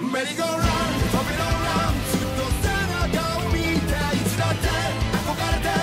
merry go run.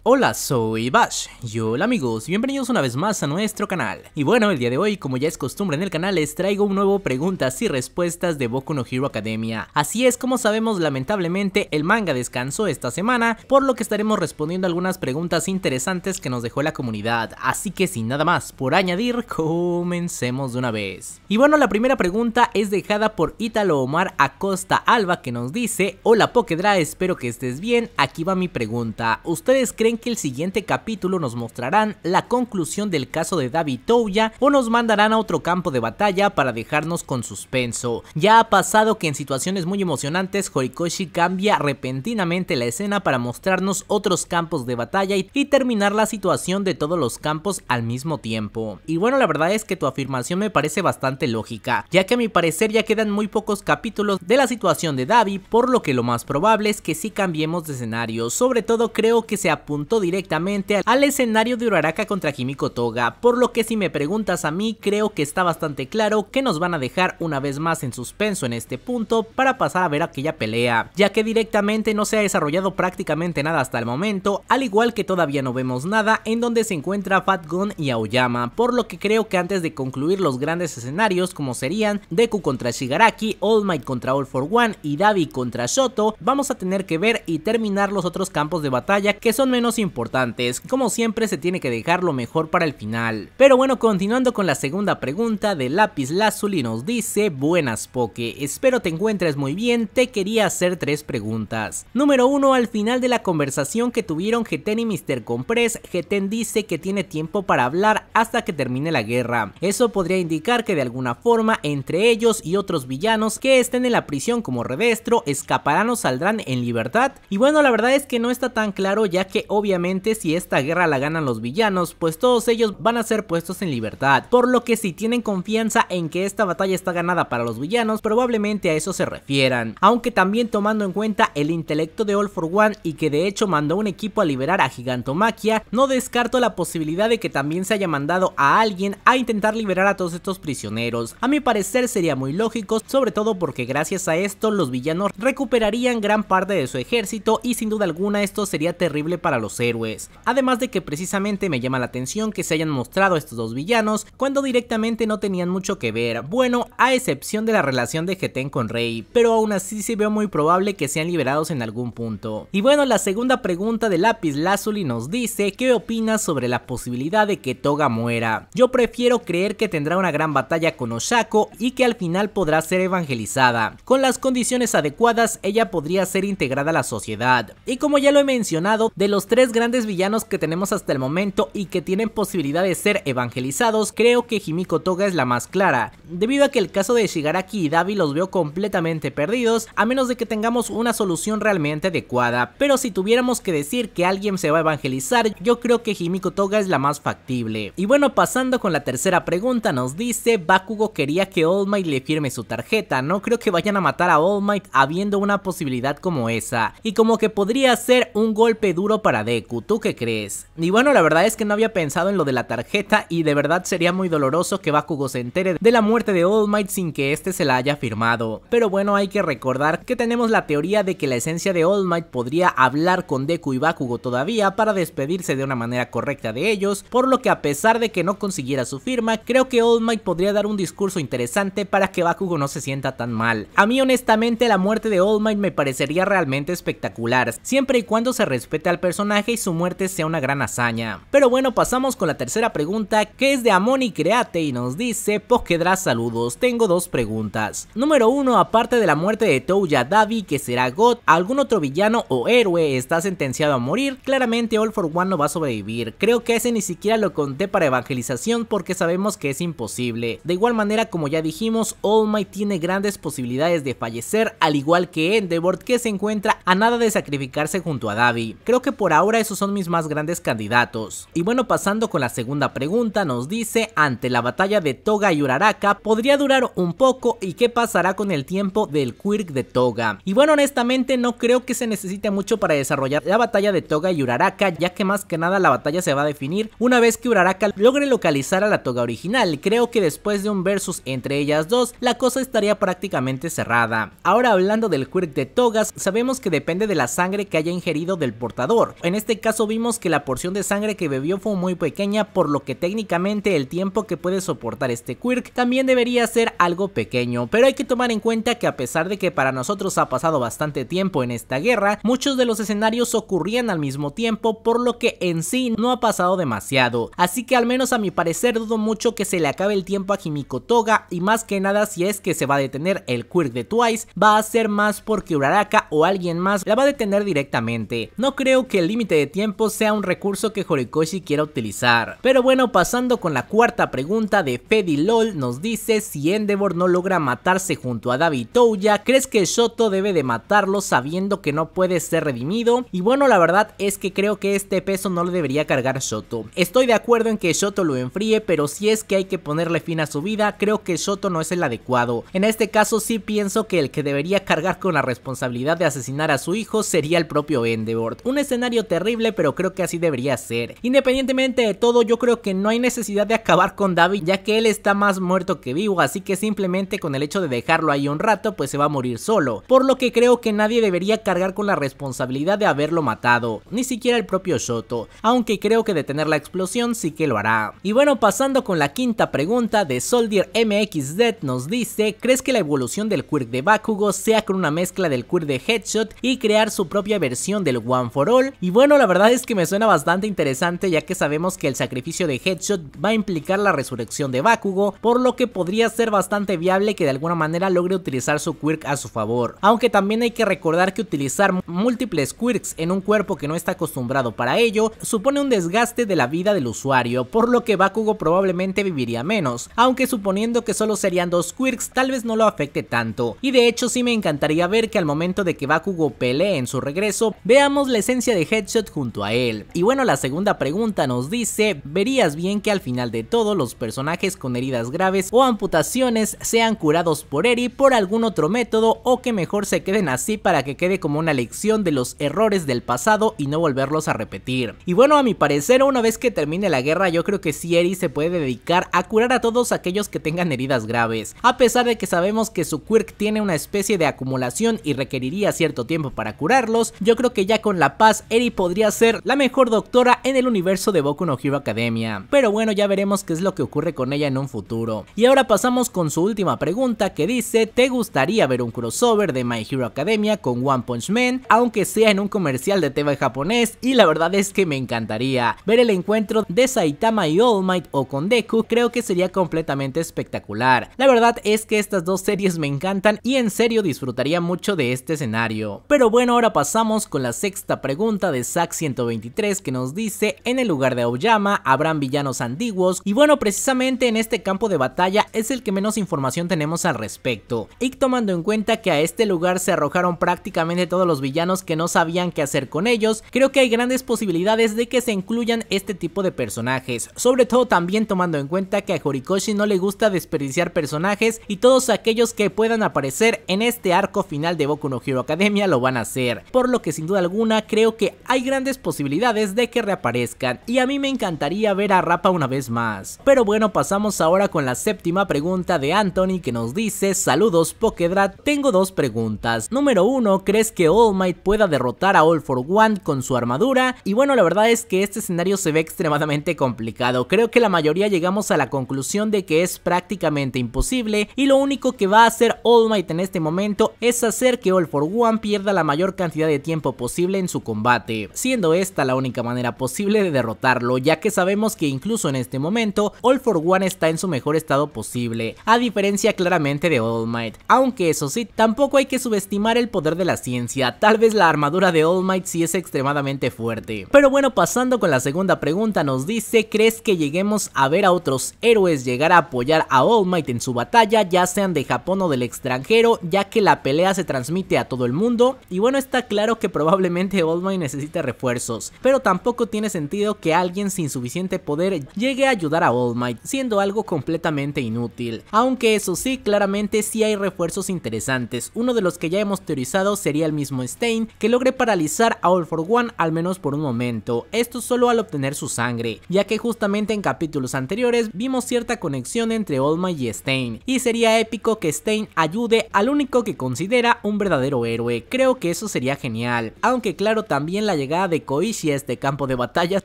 Hola, soy Bash y hola amigos, bienvenidos una vez más a nuestro canal. Y bueno, el día de hoy, como ya es costumbre en el canal, les traigo un nuevo preguntas y respuestas de Boku no Hero Academia. Así es, como sabemos, lamentablemente el manga descansó esta semana, por lo que estaremos respondiendo algunas preguntas interesantes que nos dejó la comunidad. Así que sin nada más por añadir, comencemos de una vez. Y bueno, la primera pregunta es dejada por Italo Omar Acosta Alba que nos dice, Hola Pokedra, espero que estés bien, aquí va mi pregunta. ¿Ustedes creen que el siguiente capítulo nos mostrarán la conclusión del caso de David Touya o nos mandarán a otro campo de batalla para dejarnos con suspenso. Ya ha pasado que en situaciones muy emocionantes Horikoshi cambia repentinamente la escena para mostrarnos otros campos de batalla y, terminar la situación de todos los campos al mismo tiempo. Y bueno la verdad es que tu afirmación me parece bastante lógica, ya que a mi parecer ya quedan muy pocos capítulos de la situación de Davi, por lo que lo más probable es que sí cambiemos de escenario, sobre todo creo que se apunta directamente al escenario de Uraraka contra Kimiko Toga, por lo que si me preguntas a mí creo que está bastante claro que nos van a dejar una vez más en suspenso en este punto para pasar a ver aquella pelea, ya que directamente no se ha desarrollado prácticamente nada hasta el momento, al igual que todavía no vemos nada en donde se encuentra Fat Gun y Aoyama, por lo que creo que antes de concluir los grandes escenarios como serían Deku contra Shigaraki, All Might contra All For One y Davi contra Shoto, vamos a tener que ver y terminar los otros campos de batalla que son menos importantes, como siempre se tiene que dejar lo mejor para el final. Pero bueno, continuando con la segunda pregunta de Lápiz Lazuli nos dice, buenas Poke, espero te encuentres muy bien, te quería hacer tres preguntas. Número 1, al final de la conversación que tuvieron Geten y Mr. Compress, Geten dice que tiene tiempo para hablar hasta que termine la guerra. Eso podría indicar que de alguna forma entre ellos y otros villanos que estén en la prisión como redestro escaparán o saldrán en libertad. Y bueno, la verdad es que no está tan claro ya que obviamente si esta guerra la ganan los villanos, pues todos ellos van a ser puestos en libertad, por lo que si tienen confianza en que esta batalla está ganada para los villanos, probablemente a eso se refieran, aunque también tomando en cuenta el intelecto de All for One y que de hecho mandó un equipo a liberar a Gigantomachia no descarto la posibilidad de que también se haya mandado a alguien a intentar liberar a todos estos prisioneros, a mi parecer sería muy lógico, sobre todo porque gracias a esto los villanos recuperarían gran parte de su ejército y sin duda alguna esto sería terrible para los héroes. Además de que precisamente me llama la atención que se hayan mostrado estos dos villanos cuando directamente no tenían mucho que ver, bueno, a excepción de la relación de Geten con Rey, pero aún así se ve muy probable que sean liberados en algún punto. Y bueno, la segunda pregunta de Lápiz Lazuli nos dice, ¿qué opina sobre la posibilidad de que Toga muera? Yo prefiero creer que tendrá una gran batalla con Oshako y que al final podrá ser evangelizada. Con las condiciones adecuadas, ella podría ser integrada a la sociedad. Y como ya lo he mencionado, de los tres grandes villanos que tenemos hasta el momento y que tienen posibilidad de ser evangelizados, creo que Himiko Toga es la más clara, debido a que el caso de Shigaraki y Dabi los veo completamente perdidos, a menos de que tengamos una solución realmente adecuada, pero si tuviéramos que decir que alguien se va a evangelizar, yo creo que Himiko Toga es la más factible. Y bueno, pasando con la tercera pregunta, nos dice, Bakugo quería que All Might le firme su tarjeta, no creo que vayan a matar a All Might habiendo una posibilidad como esa, y como que podría ser un golpe duro para Deku, ¿tú qué crees? Y bueno, la verdad es que no había pensado en lo de la tarjeta y de verdad sería muy doloroso que Bakugo se entere de la muerte de All Might sin que este se la haya firmado. Pero bueno, hay que recordar que tenemos la teoría de que la esencia de All Might podría hablar con Deku y Bakugo todavía para despedirse de una manera correcta de ellos, por lo que a pesar de que no consiguiera su firma, creo que All Might podría dar un discurso interesante para que Bakugo no se sienta tan mal. A mí honestamente la muerte de All Might me parecería realmente espectacular, siempre y cuando se respete al personaje y su muerte sea una gran hazaña. Pero bueno, pasamos con la tercera pregunta que es de Amoni Create y nos dice Pokedra, saludos, tengo dos preguntas. Número uno, aparte de la muerte de Touya Davi que será God, algún otro villano o héroe está sentenciado a morir, claramente All for One no va a sobrevivir. Creo que ese ni siquiera lo conté para evangelización porque sabemos que es imposible. De igual manera como ya dijimos, All Might tiene grandes posibilidades de fallecer al igual que Endeavor que se encuentra a nada de sacrificarse junto a Davi. Creo que por ahora ahora esos son mis más grandes candidatos. Y bueno, pasando con la segunda pregunta, nos dice, ante la batalla de Toga y Uraraka, podría durar un poco y qué pasará con el tiempo del Quirk de Toga. Y bueno, honestamente no creo que se necesite mucho para desarrollar la batalla de Toga y Uraraka, ya que más que nada la batalla se va a definir una vez que Uraraka logre localizar a la Toga original. Creo que después de un versus entre ellas dos, la cosa estaría prácticamente cerrada. Ahora hablando del Quirk de Togas, sabemos que depende de la sangre que haya ingerido del portador. En este caso vimos que la porción de sangre que bebió fue muy pequeña, por lo que técnicamente el tiempo que puede soportar este Quirk también debería ser algo pequeño, pero hay que tomar en cuenta que a pesar de que para nosotros ha pasado bastante tiempo en esta guerra, muchos de los escenarios ocurrían al mismo tiempo, por lo que en sí no ha pasado demasiado, así que al menos a mi parecer dudo mucho que se le acabe el tiempo a Himiko Toga y más que nada si es que se va a detener el Quirk de Twice, va a ser más porque Uraraka o alguien más la va a detener directamente, no creo que el límite de tiempo sea un recurso que Horikoshi quiera utilizar. Pero bueno, pasando con la cuarta pregunta de Fedi LOL nos dice si Endeavor no logra matarse junto a David Touya, ¿crees que Shoto debe de matarlo sabiendo que no puede ser redimido? Y bueno, la verdad es que creo que este peso no lo debería cargar Shoto. Estoy de acuerdo en que Shoto lo enfríe, pero si es que hay que ponerle fin a su vida, creo que Shoto no es el adecuado. En este caso sí pienso que el que debería cargar con la responsabilidad de asesinar a su hijo sería el propio Endeavor. Un escenario terrible, pero creo que así debería ser. Independientemente de todo, yo creo que no hay necesidad de acabar con David, ya que él está más muerto que vivo, así que simplemente con el hecho de dejarlo ahí un rato, pues se va a morir solo. Por lo que creo que nadie debería cargar con la responsabilidad de haberlo matado, ni siquiera el propio Shoto, aunque creo que detener la explosión sí que lo hará. Y bueno, pasando con la quinta pregunta de Soldier MXZ nos dice, ¿crees que la evolución del quirk de Bakugo sea con una mezcla del quirk de Headshot y crear su propia versión del One for All? Y bueno, bueno, la verdad es que me suena bastante interesante ya que sabemos que el sacrificio de Headshot va a implicar la resurrección de Bakugo, por lo que podría ser bastante viable que de alguna manera logre utilizar su quirk a su favor. Aunque también hay que recordar que utilizar múltiples quirks en un cuerpo que no está acostumbrado para ello supone un desgaste de la vida del usuario, por lo que Bakugo probablemente viviría menos, aunque suponiendo que solo serían dos quirks tal vez no lo afecte tanto. Y de hecho sí me encantaría ver que al momento de que Bakugo pelee en su regreso, veamos la esencia de Headshot junto a él. Y bueno, la segunda pregunta nos dice, ¿verías bien que al final de todo los personajes con heridas graves o amputaciones sean curados por Eri por algún otro método o que mejor se queden así para que quede como una lección de los errores del pasado y no volverlos a repetir? Y bueno, a mi parecer, una vez que termine la guerra, yo creo que sí Eri se puede dedicar a curar a todos aquellos que tengan heridas graves, a pesar de que sabemos que su quirk tiene una especie de acumulación y requeriría cierto tiempo para curarlos, yo creo que ya con la paz Eri podría ser la mejor doctora en el universo de Boku no Hero Academia. Pero bueno, ya veremos qué es lo que ocurre con ella en un futuro. Y ahora pasamos con su última pregunta que dice, ¿te gustaría ver un crossover de My Hero Academia con One Punch Man, aunque sea en un comercial de TV japonés? Y la verdad es que me encantaría ver el encuentro de Saitama y All Might o con Deku, creo que sería completamente espectacular. La verdad es que estas dos series me encantan y en serio disfrutaría mucho de este escenario. Pero bueno, ahora pasamos con la sexta pregunta de 123 que nos dice, en el lugar de Aoyama habrán villanos antiguos y bueno precisamente en este campo de batalla es el que menos información tenemos al respecto. Y tomando en cuenta que a este lugar se arrojaron prácticamente todos los villanos que no sabían qué hacer con ellos, creo que hay grandes posibilidades de que se incluyan este tipo de personajes, sobre todo también tomando en cuenta que a Horikoshi no le gusta desperdiciar personajes y todos aquellos que puedan aparecer en este arco final de Boku no Hero Academia lo van a hacer, por lo que sin duda alguna creo que hay grandes posibilidades de que reaparezcan y a mí me encantaría ver a Rapa una vez más. Pero bueno, pasamos ahora con la séptima pregunta de Anthony que nos dice, saludos Pokedrat, tengo dos preguntas. Número uno, ¿crees que All Might pueda derrotar a All For One con su armadura? Y bueno, la verdad es que este escenario se ve extremadamente complicado. Creo que la mayoría llegamos a la conclusión de que es prácticamente imposible y lo único que va a hacer All Might en este momento es hacer que All For One pierda la mayor cantidad de tiempo posible en su combate siendo esta la única manera posible de derrotarlo, ya que sabemos que incluso en este momento All for One está en su mejor estado posible, a diferencia claramente de All Might, aunque eso sí, tampoco hay que subestimar el poder de la ciencia, tal vez la armadura de All Might sí es extremadamente fuerte. Pero bueno, pasando con la segunda pregunta, nos dice, ¿crees que lleguemos a ver a otros héroes llegar a apoyar a All Might en su batalla, ya sean de Japón o del extranjero, ya que la pelea se transmite a todo el mundo? Y bueno, está claro que probablemente All Might necesita refuerzos, pero tampoco tiene sentido que alguien sin suficiente poder llegue a ayudar a All Might, siendo algo completamente inútil. Aunque eso sí, claramente sí hay refuerzos interesantes, uno de los que ya hemos teorizado sería el mismo Stein, que logre paralizar a All for One al menos por un momento, esto solo al obtener su sangre, ya que justamente en capítulos anteriores vimos cierta conexión entre All Might y Stein, y sería épico que Stein ayude al único que considera un verdadero héroe, creo que eso sería genial, aunque claro también la llegada llegada de Koishi a este campo de batalla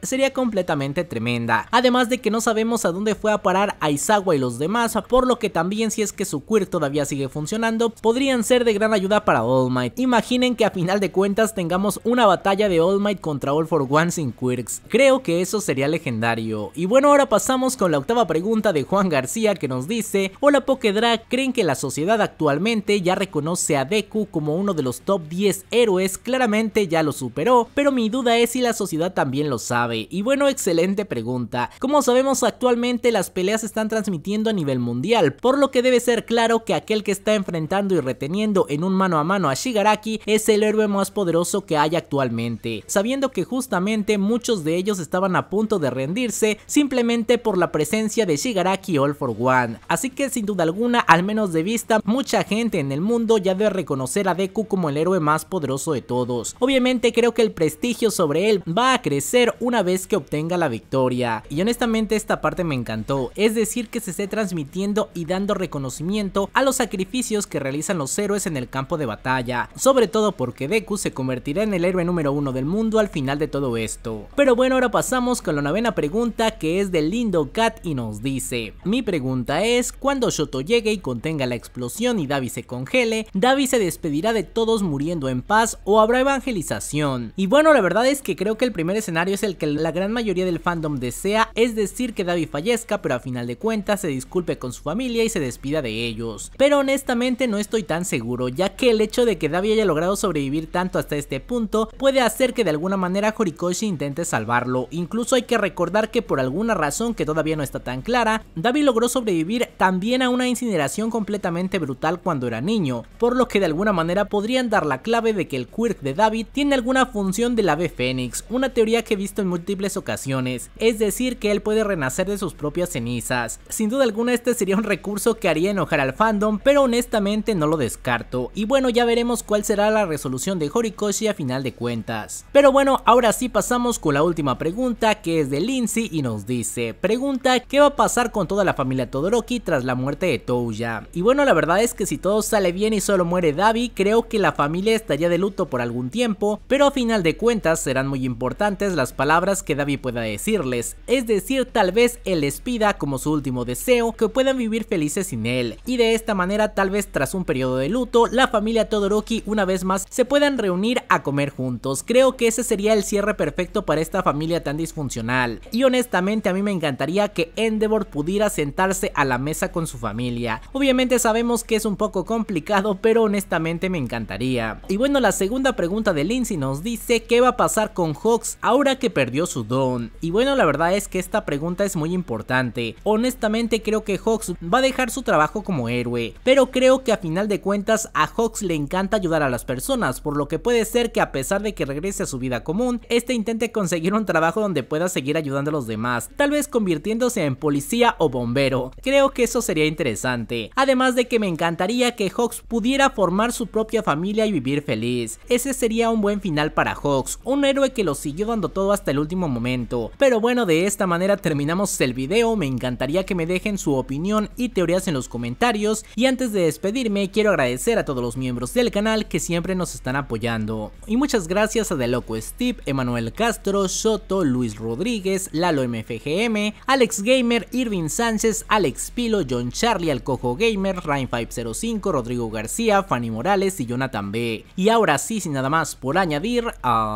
sería completamente tremenda. Además de que no sabemos a dónde fue a parar Aizawa y los demás, por lo que también si es que su quirk todavía sigue funcionando, podrían ser de gran ayuda para All Might. Imaginen que a final de cuentas tengamos una batalla de All Might contra All For One sin quirks. Creo que eso sería legendario. Y bueno, ahora pasamos con la octava pregunta de Juan García que nos dice, hola Pokedra, ¿creen que la sociedad actualmente ya reconoce a Deku como uno de los top 10 héroes? Claramente ya lo superó, pero mi duda es si la sociedad también lo sabe. Y bueno, excelente pregunta. Como sabemos actualmente las peleas se están transmitiendo a nivel mundial, por lo que debe ser claro que aquel que está enfrentando y reteniendo en un mano a mano a Shigaraki es el héroe más poderoso que hay actualmente, sabiendo que justamente muchos de ellos estaban a punto de rendirse simplemente por la presencia de Shigaraki All for One. Así que sin duda alguna, al menos de vista, mucha gente en el mundo ya debe reconocer a Deku como el héroe más poderoso de todos. Obviamente creo que el prestigio sobre él va a crecer una vez que obtenga la victoria. Y honestamente esta parte me encantó, es decir que se esté transmitiendo y dando reconocimiento a los sacrificios que realizan los héroes en el campo de batalla, sobre todo porque Deku se convertirá en el héroe número uno del mundo al final de todo esto. Pero bueno, ahora pasamos con la novena pregunta que es de Lindo Cat y nos dice, mi pregunta es, cuando Shoto llegue y contenga la explosión y Davi se congele, Davi se despedirá de todos muriendo en paz o habrá evangelización. Y bueno, la verdad es que creo que el primer escenario es el que la gran mayoría del fandom desea, es decir que David fallezca, pero a final de cuentas se disculpe con su familia y se despida de ellos. Pero honestamente no estoy tan seguro, ya que el hecho de que David haya logrado sobrevivir tanto hasta este punto puede hacer que de alguna manera Horikoshi intente salvarlo. Incluso hay que recordar que por alguna razón que todavía no está tan clara, David logró sobrevivir también a una incineración completamente brutal cuando era niño, por lo que de alguna manera podrían dar la clave de que el quirk de David tiene alguna función del ave fénix, una teoría que he visto en múltiples ocasiones, es decir que él puede renacer de sus propias cenizas. Sin duda alguna este sería un recurso que haría enojar al fandom, pero honestamente no lo descarto, y bueno ya veremos cuál será la resolución de Horikoshi a final de cuentas. Pero bueno, ahora sí pasamos con la última pregunta que es de Lindsay y nos dice, pregunta ¿qué va a pasar con toda la familia Todoroki tras la muerte de Touya? Y bueno la verdad es que si todo sale bien y solo muere Davi, creo que la familia estaría de luto por algún tiempo, pero a final de cuentas serán muy importantes las palabras que David pueda decirles, es decir, tal vez él les pida como su último deseo que puedan vivir felices sin él, y de esta manera tal vez tras un periodo de luto, la familia Todoroki una vez más se puedan reunir a comer juntos, creo que ese sería el cierre perfecto para esta familia tan disfuncional, y honestamente a mí me encantaría que Endeavor pudiera sentarse a la mesa con su familia, obviamente sabemos que es un poco complicado, pero honestamente me encantaría. Y bueno, la segunda pregunta de Lindsay nos dice qué va a pasar con Hawks ahora que perdió su don. Y bueno, la verdad es que esta pregunta es muy importante. Honestamente creo que Hawks va a dejar su trabajo como héroe, pero creo que a final de cuentas a Hawks le encanta ayudar a las personas, por lo que puede ser que a pesar de que regrese a su vida común, este intente conseguir un trabajo donde pueda seguir ayudando a los demás, tal vez convirtiéndose en policía o bombero. Creo que eso sería interesante. Además de que me encantaría que Hawks pudiera formar su propia familia y vivir feliz. Ese sería un buen final para Hawks un héroe que lo siguió dando todo hasta el último momento. Pero bueno, de esta manera terminamos el video, me encantaría que me dejen su opinión y teorías en los comentarios y antes de despedirme quiero agradecer a todos los miembros del canal que siempre nos están apoyando. Y muchas gracias a The Loco Steve, Emanuel Castro, Soto, Luis Rodríguez, Lalo MFGM, Alex Gamer, Irving Sánchez, Alex Pilo, John Charlie, Alcojo Gamer, Rain505, Rodrigo García, Fanny Morales y Jonathan B. Y ahora sí, sin nada más por añadir, a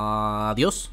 Adiós.